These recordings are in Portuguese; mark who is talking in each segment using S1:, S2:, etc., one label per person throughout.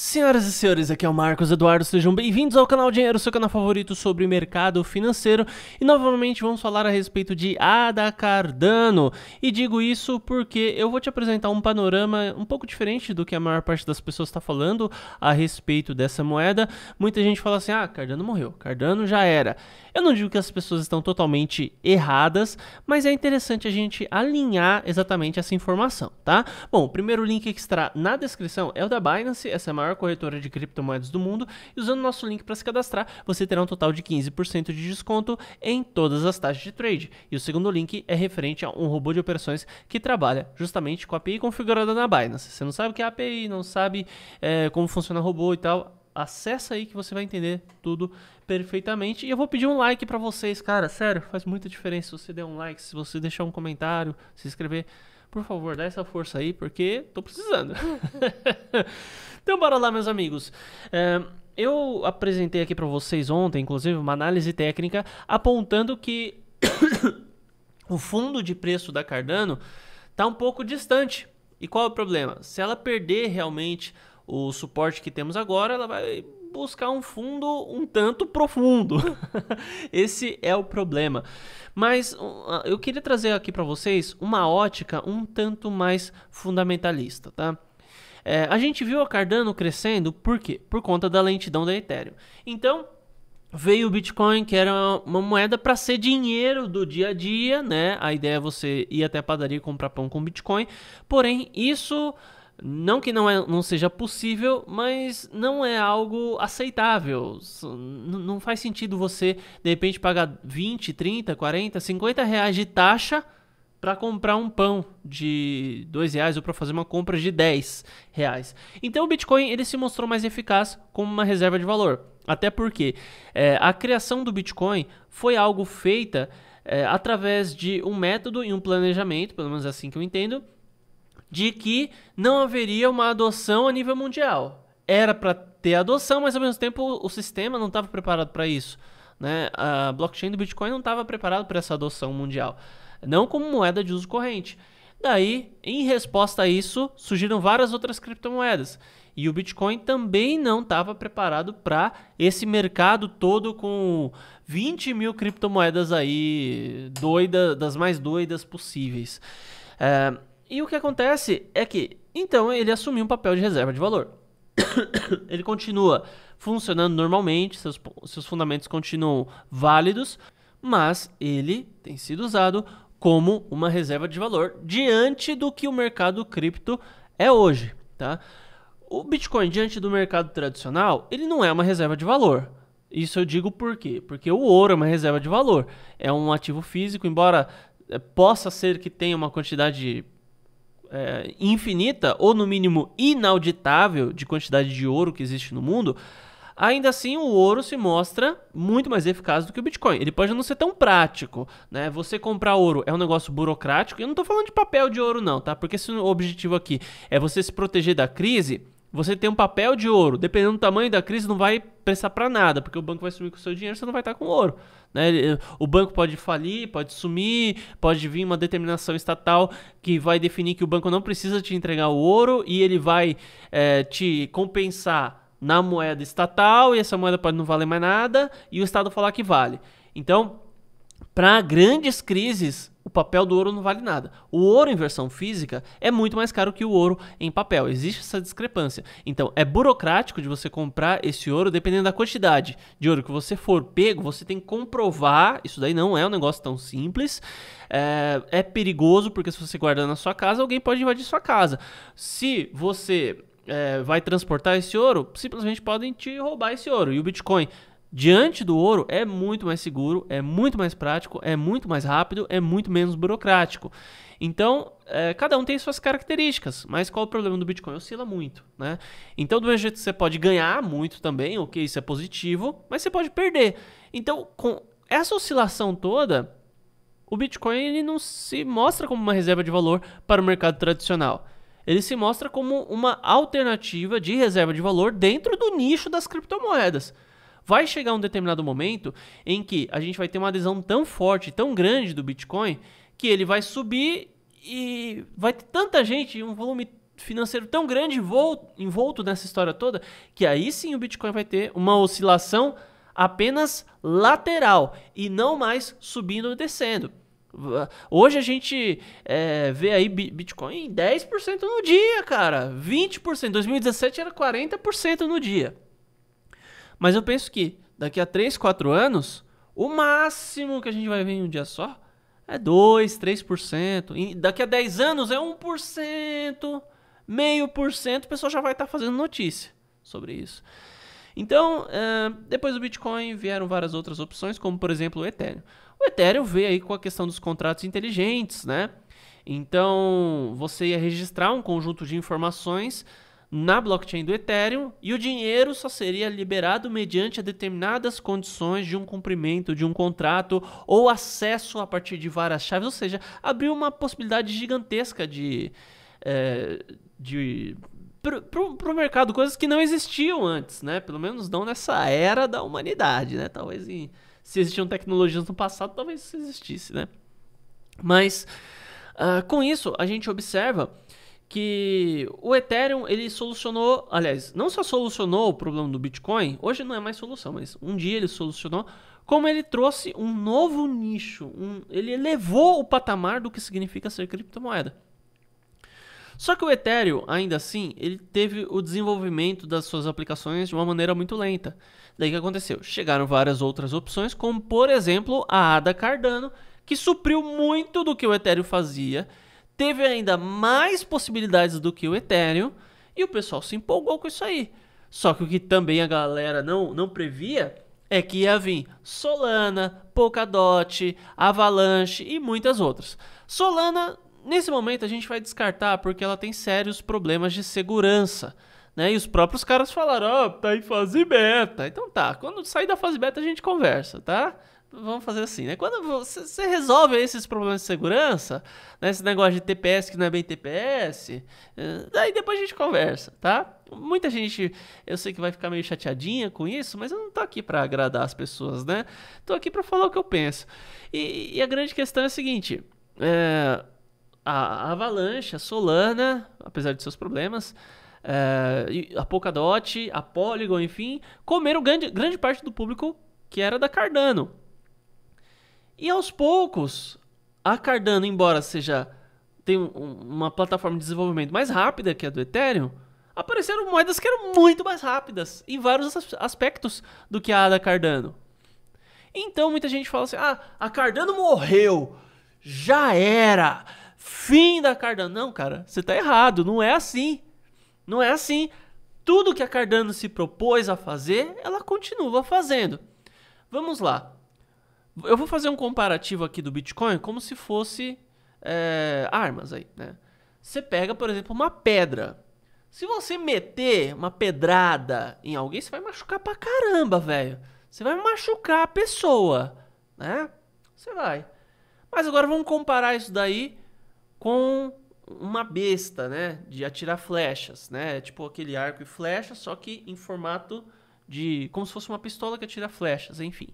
S1: Senhoras e senhores, aqui é o Marcos Eduardo, sejam bem-vindos ao canal Dinheiro, seu canal favorito sobre mercado financeiro. E novamente vamos falar a respeito de Ada Cardano. E digo isso porque eu vou te apresentar um panorama um pouco diferente do que a maior parte das pessoas está falando a respeito dessa moeda. Muita gente fala assim: ah, Cardano morreu, Cardano já era. Eu não digo que as pessoas estão totalmente erradas, mas é interessante a gente alinhar exatamente essa informação, tá? Bom, o primeiro link que está na descrição é o da Binance, essa é a maior maior corretora de criptomoedas do mundo. E usando nosso link para se cadastrar, você terá um total de 15% de desconto em todas as taxas de trade. E o segundo link é referente a um robô de operações que trabalha justamente com a API configurada na Binance. Você não sabe o que é a API, não sabe é, como funciona o robô e tal acessa aí que você vai entender tudo perfeitamente. E eu vou pedir um like para vocês, cara, sério, faz muita diferença se você der um like, se você deixar um comentário, se inscrever. Por favor, dá essa força aí, porque tô precisando. então, bora lá, meus amigos. É, eu apresentei aqui para vocês ontem, inclusive, uma análise técnica apontando que o fundo de preço da Cardano está um pouco distante. E qual é o problema? Se ela perder realmente o suporte que temos agora, ela vai buscar um fundo um tanto profundo. Esse é o problema. Mas ah, eu queria trazer aqui para vocês uma ótica um tanto mais fundamentalista, tá? É, a gente viu a Cardano crescendo por quê? Por conta da lentidão da Ethereum. Então, veio o Bitcoin, que era uma moeda para ser dinheiro do dia a dia, né? A ideia é você ir até a padaria e comprar pão com Bitcoin. Porém, isso não que não, é, não seja possível, mas não é algo aceitável. Não faz sentido você, de repente, pagar 20, 30, 40, 50 reais de taxa para comprar um pão de 2 reais ou para fazer uma compra de 10 reais. Então o Bitcoin ele se mostrou mais eficaz como uma reserva de valor. Até porque é, a criação do Bitcoin foi algo feita é, através de um método e um planejamento, pelo menos assim que eu entendo, de que não haveria uma adoção a nível mundial. Era para ter adoção, mas ao mesmo tempo o sistema não estava preparado para isso. Né? A blockchain do Bitcoin não estava preparado para essa adoção mundial, não como moeda de uso corrente. Daí, em resposta a isso, surgiram várias outras criptomoedas. E o Bitcoin também não estava preparado para esse mercado todo com 20 mil criptomoedas aí doidas, das mais doidas possíveis. É, e o que acontece é que, então, ele assumiu um papel de reserva de valor. ele continua funcionando normalmente, seus, seus fundamentos continuam válidos, mas ele tem sido usado como uma reserva de valor diante do que o mercado cripto é hoje, tá? O Bitcoin diante do mercado tradicional, ele não é uma reserva de valor. Isso eu digo por quê? Porque o ouro é uma reserva de valor, é um ativo físico, embora eh, possa ser que tenha uma quantidade é, infinita, ou no mínimo inauditável, de quantidade de ouro que existe no mundo, ainda assim o ouro se mostra muito mais eficaz do que o Bitcoin. Ele pode não ser tão prático, né? Você comprar ouro é um negócio burocrático, eu não estou falando de papel de ouro não, tá? Porque se o objetivo aqui é você se proteger da crise, você tem um papel de ouro, dependendo do tamanho da crise, não vai prestar para nada, porque o banco vai sumir com o seu dinheiro, você não vai estar com ouro. Né? O banco pode falir, pode sumir, pode vir uma determinação estatal que vai definir que o banco não precisa te entregar o ouro e ele vai é, te compensar na moeda estatal e essa moeda pode não valer mais nada e o Estado falar que vale. Então, para grandes crises, o papel do ouro não vale nada. O ouro em versão física é muito mais caro que o ouro em papel. Existe essa discrepância. Então, é burocrático de você comprar esse ouro dependendo da quantidade de ouro que você for pego. Você tem que comprovar. Isso daí não é um negócio tão simples. É, é perigoso porque se você guardar na sua casa, alguém pode invadir sua casa. Se você é, vai transportar esse ouro, simplesmente podem te roubar esse ouro. E o Bitcoin diante do ouro é muito mais seguro, é muito mais prático, é muito mais rápido, é muito menos burocrático. Então, é, cada um tem suas características, mas qual o problema do Bitcoin? Oscila muito, né? Então, do mesmo jeito você pode ganhar muito também, ok, isso é positivo, mas você pode perder. Então, com essa oscilação toda, o Bitcoin ele não se mostra como uma reserva de valor para o mercado tradicional ele se mostra como uma alternativa de reserva de valor dentro do nicho das criptomoedas. Vai chegar um determinado momento em que a gente vai ter uma adesão tão forte, tão grande do Bitcoin, que ele vai subir e vai ter tanta gente, um volume financeiro tão grande envolto, nessa história toda, que aí sim o Bitcoin vai ter uma oscilação apenas lateral e não mais subindo ou descendo. Hoje a gente é, vê aí Bitcoin em 10% no dia, cara. 20%. 2017 era 40% no dia. Mas eu penso que daqui a 3, 4 anos, o máximo que a gente vai ver em um dia só é 2, 3%. E daqui a 10 anos é 1%, meio por cento, o pessoal já vai estar tá fazendo notícia sobre isso. Então, uh, depois do Bitcoin vieram várias outras opções, como por exemplo o Ethereum. O Ethereum veio aí com a questão dos contratos inteligentes, né? Então, você ia registrar um conjunto de informações na blockchain do Ethereum e o dinheiro só seria liberado mediante determinadas condições de um cumprimento de um contrato ou acesso a partir de várias chaves, ou seja, abriu uma possibilidade gigantesca de, é, de para o mercado coisas que não existiam antes, né? Pelo menos não nessa era da humanidade, né? Talvez em, se existiam tecnologias no passado, talvez isso existisse, né? Mas uh, com isso a gente observa que o Ethereum ele solucionou, aliás, não só solucionou o problema do Bitcoin, hoje não é mais solução, mas um dia ele solucionou, como ele trouxe um novo nicho, um, ele elevou o patamar do que significa ser criptomoeda. Só que o Ethereum, ainda assim, ele teve o desenvolvimento das suas aplicações de uma maneira muito lenta. Daí que aconteceu? Chegaram várias outras opções, como por exemplo a ADA Cardano, que supriu muito do que o Ethereum fazia teve ainda mais possibilidades do que o Ethereum e o pessoal se empolgou com isso aí. Só que o que também a galera não, não previa é que ia vir Solana, Polkadot, Avalanche e muitas outras. Solana, nesse momento, a gente vai descartar porque ela tem sérios problemas de segurança. Né? E os próprios caras falaram, ó, oh, tá em fase beta. Então tá, quando sair da fase beta a gente conversa, tá? vamos fazer assim, né? Quando você, você resolve esses problemas de segurança, né? esse negócio de TPS que não é bem TPS, eh, daí depois a gente conversa, tá? Muita gente, eu sei que vai ficar meio chateadinha com isso, mas eu não tô aqui para agradar as pessoas, né? Tô aqui para falar o que eu penso. E, e, a grande questão é a seguinte, é, a Avalanche, a Solana, apesar de seus problemas, é, a Polkadot, a Polygon, enfim, comeram grande, grande parte do público que era da Cardano. E aos poucos, a Cardano, embora seja tem uma plataforma de desenvolvimento mais rápida que a do Ethereum, apareceram moedas que eram muito mais rápidas em vários aspectos do que a da Cardano. Então muita gente fala assim: "Ah, a Cardano morreu. Já era. Fim da Cardano". Não, cara, você está errado, não é assim. Não é assim. Tudo que a Cardano se propôs a fazer, ela continua fazendo. Vamos lá. Eu vou fazer um comparativo aqui do Bitcoin como se fosse é, armas aí, né? Você pega, por exemplo, uma pedra. Se você meter uma pedrada em alguém, você vai machucar pra caramba, velho. Você vai machucar a pessoa, né? Você vai. Mas agora vamos comparar isso daí com uma besta, né? De atirar flechas, né? Tipo aquele arco e flecha, só que em formato de. como se fosse uma pistola que atira flechas, enfim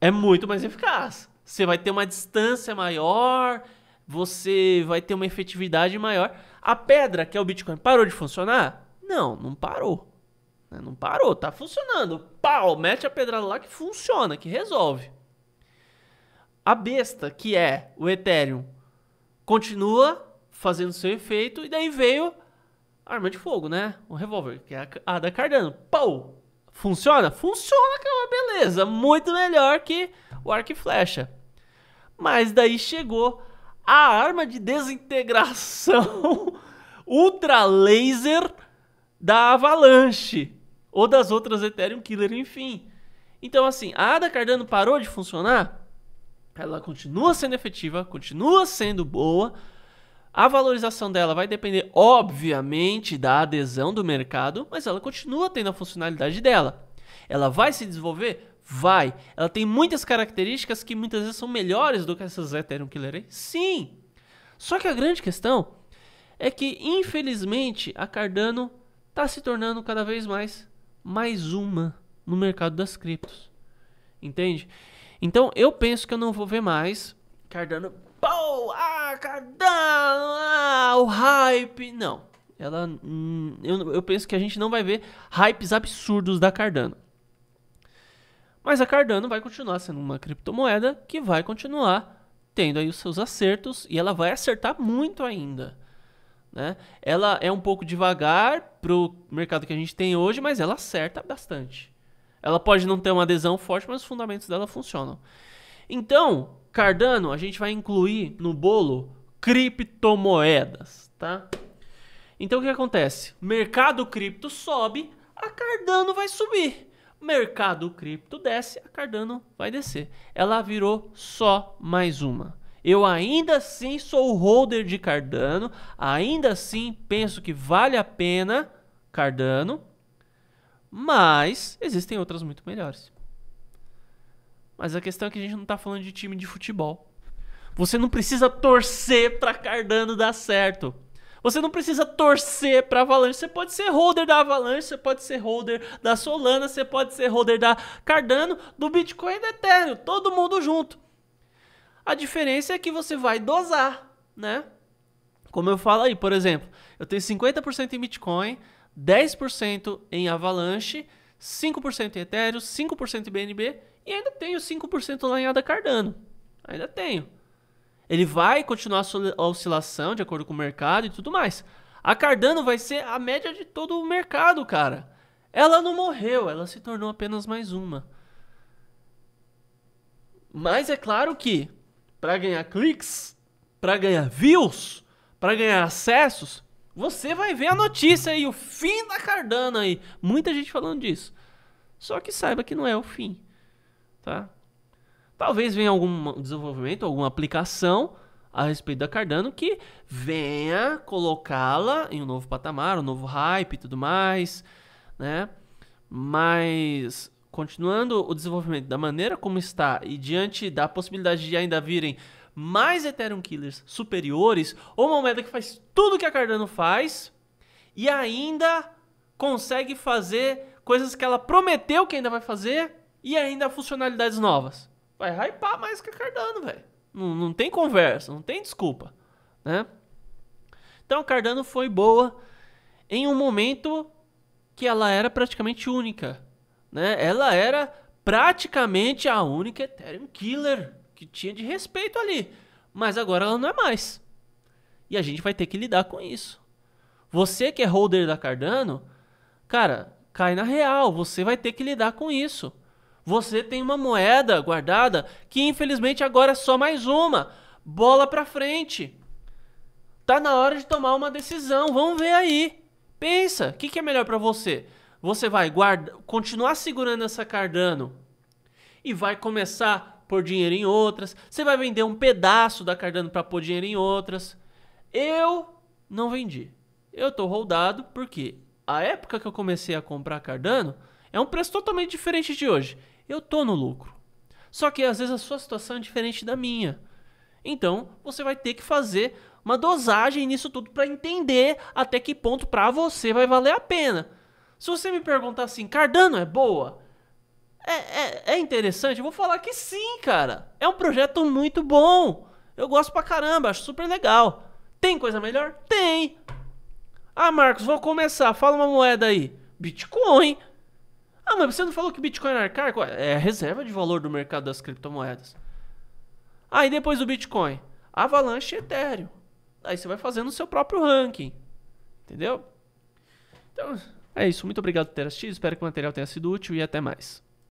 S1: é muito mais eficaz. Você vai ter uma distância maior, você vai ter uma efetividade maior. A pedra, que é o Bitcoin, parou de funcionar? Não, não parou. Né, não parou, tá funcionando. Pau, mete a pedrada lá que funciona, que resolve. A besta, que é o Ethereum, continua fazendo seu efeito e daí veio a arma de fogo, né? O revólver, que é a da Cardano. Pau! Funciona? Funciona, que é uma beleza. Muito melhor que o arco e flecha. Mas daí chegou a arma de desintegração ultra laser da Avalanche ou das outras Ethereum Killer, enfim. Então, assim, a Ada Cardano parou de funcionar. Ela continua sendo efetiva, continua sendo boa a valorização dela vai depender, obviamente, da adesão do mercado, mas ela continua tendo a funcionalidade dela. Ela vai se desenvolver? Vai. Ela tem muitas características que muitas vezes são melhores do que essas Ethereum Killer aí? Sim! Só que a grande questão é que, infelizmente, a Cardano está se tornando cada vez mais mais uma no mercado das criptos. Entende? Então eu penso que eu não vou ver mais Cardano pau, ah, cardão, ah, o hype. Não, ela, hum, eu, eu penso que a gente não vai ver hypes absurdos da Cardano. Mas a Cardano vai continuar sendo uma criptomoeda que vai continuar tendo aí os seus acertos e ela vai acertar muito ainda. Né? Ela é um pouco devagar para o mercado que a gente tem hoje, mas ela acerta bastante. Ela pode não ter uma adesão forte, mas os fundamentos dela funcionam. Então, Cardano, a gente vai incluir no bolo criptomoedas, tá? Então o que acontece? Mercado cripto sobe, a Cardano vai subir. Mercado cripto desce, a Cardano vai descer. Ela virou só mais uma. Eu ainda assim sou holder de Cardano, ainda assim penso que vale a pena Cardano, mas existem outras muito melhores. Mas a questão é que a gente não tá falando de time de futebol. Você não precisa torcer pra Cardano dar certo. Você não precisa torcer para Avalanche. Você pode ser holder da Avalanche, você pode ser holder da Solana, você pode ser holder da Cardano, do Bitcoin e é do Ethereum. Todo mundo junto. A diferença é que você vai dosar, né? Como eu falo aí, por exemplo, eu tenho 50% em Bitcoin, 10% em Avalanche, 5% em Ethereum, 5% em BNB e ainda tenho 5% lá em ADA Cardano. Ainda tenho. Ele vai continuar a oscilação de acordo com o mercado e tudo mais. A Cardano vai ser a média de todo o mercado, cara. Ela não morreu, ela se tornou apenas mais uma. Mas é claro que para ganhar cliques, para ganhar views, para ganhar acessos, você vai ver a notícia aí, o fim da Cardano aí. Muita gente falando disso. Só que saiba que não é o fim tá? Talvez venha algum desenvolvimento, alguma aplicação a respeito da Cardano que venha colocá-la em um novo patamar, um novo hype e tudo mais, né? Mas continuando o desenvolvimento da maneira como está e diante da possibilidade de ainda virem mais Ethereum Killers superiores, ou uma moeda que faz tudo que a Cardano faz e ainda consegue fazer coisas que ela prometeu que ainda vai fazer, e ainda funcionalidades novas. Vai hypar mais que a Cardano, velho. Não, não tem conversa, não tem desculpa, né? Então a Cardano foi boa em um momento que ela era praticamente única, né? Ela era praticamente a única Ethereum killer que tinha de respeito ali, mas agora ela não é mais. E a gente vai ter que lidar com isso. Você que é holder da Cardano, cara, cai na real, você vai ter que lidar com isso. Você tem uma moeda guardada que infelizmente agora é só mais uma. Bola para frente. Tá na hora de tomar uma decisão. Vamos ver aí. Pensa, o que, que é melhor para você? Você vai guarda, continuar segurando essa Cardano e vai começar por dinheiro em outras. Você vai vender um pedaço da Cardano para pôr dinheiro em outras. Eu não vendi. Eu tô rodado porque a época que eu comecei a comprar Cardano é um preço totalmente diferente de hoje eu tô no lucro. Só que às vezes a sua situação é diferente da minha. Então, você vai ter que fazer uma dosagem nisso tudo para entender até que ponto para você vai valer a pena. Se você me perguntar assim, Cardano é boa? É, é, é, interessante? Eu vou falar que sim, cara. É um projeto muito bom. Eu gosto pra caramba, acho super legal. Tem coisa melhor? Tem. Ah, Marcos, vou começar. Fala uma moeda aí. Bitcoin. Ah, mas você não falou que Bitcoin é arcaico? É a reserva de valor do mercado das criptomoedas. Aí ah, depois do Bitcoin, Avalanche e Ethereum. Aí você vai fazendo o seu próprio ranking. Entendeu? Então, é isso. Muito obrigado por ter assistido. Espero que o material tenha sido útil e até mais.